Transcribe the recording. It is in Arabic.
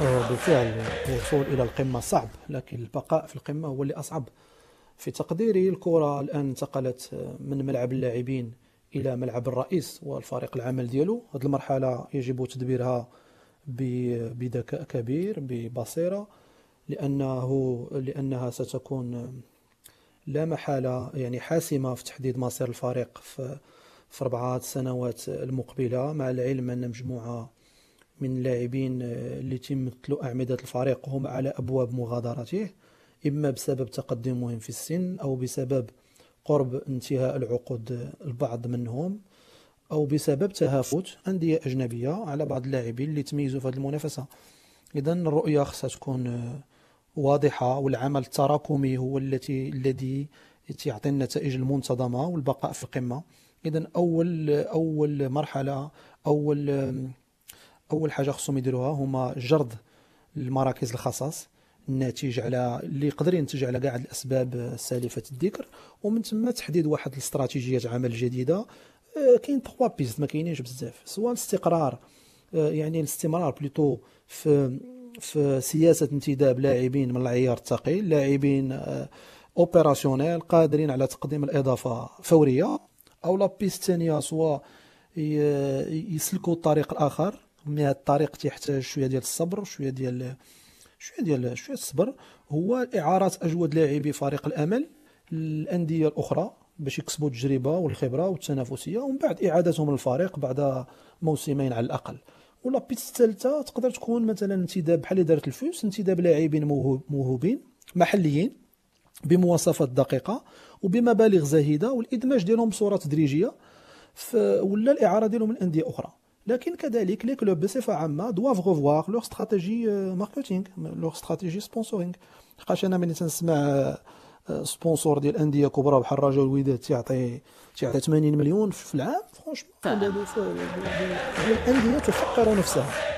آه، بالفعل الوصول إلى القمة صعب لكن البقاء في القمة هو اللي أصعب في تقديري الكرة الآن انتقلت آه، من ملعب اللاعبين إلى ملعب الرئيس والفريق العمل ديالو هذه المرحلة يجب تدبيرها بذكاء كبير ببصيرة لأنه لأنها ستكون آه، لا محالة يعني حاسمة في تحديد مصير الفريق في في أربعة سنوات المقبلة مع العلم أن مجموعة من اللاعبين اللي آه، تيمثلوا أعمدة الفريق هم على أبواب مغادرته إما بسبب تقدمهم في السن أو بسبب قرب انتهاء العقود آه، البعض منهم أو بسبب تهافت أندية أجنبية على بعض اللاعبين اللي تميزوا في هذه المنافسة إذا الرؤية خصها تكون آه، واضحة والعمل التراكمي هو التي الذي تيعطي النتائج المنتظمة والبقاء في القمة إذا أول أول مرحلة أول اول حاجه خصهم يديروها هما جرد المراكز الخصاص الناتج على اللي يقدر ينتج على كاع الاسباب السالفه الذكر ومن ثم تحديد واحد الاستراتيجيات عمل جديده آه، كاين تخوا بيست ما كاينينش بزاف سواء الاستقرار آه، يعني الاستمرار بلوتو في في سياسه انتداب لاعبين من العيار الثقيل لاعبين اوبيراسيونيل آه، قادرين على تقديم الاضافه فوريه او لا بيست الثانيه سواء يسلكوا الطريق الاخر من هذا الطريق تيحتاج شويه ديال الصبر وشويه ديال شويه ديال شويه الصبر هو اعاره اجود لاعبي فريق الامل للانديه الاخرى باش يكسبوا التجربه والخبره والتنافسيه ومن بعد اعادتهم للفريق بعد موسمين على الاقل ولا بيتس الثالثه تقدر تكون مثلا انتداب بحال اللي دارت الفوس انتداب لاعبين موهوبين محليين بمواصفات دقيقه وبمبالغ زهيده والادماج ديالهم بصوره تدريجيه ولا الاعاره ديالهم من انديه اخرى لكن كذلك لي كلوب بصفه عامه دواف غوفوار لور ستراتيجي ماركتينغ لور ستراتيجي سبونسورينغ خاطش انا ملي تنسمع سبونسور آه، ديال انديه كبرى بحال الرجاء والوداد تيعطي تيعطي 80 مليون في العام فرونشمون الانديه تفكر نفسها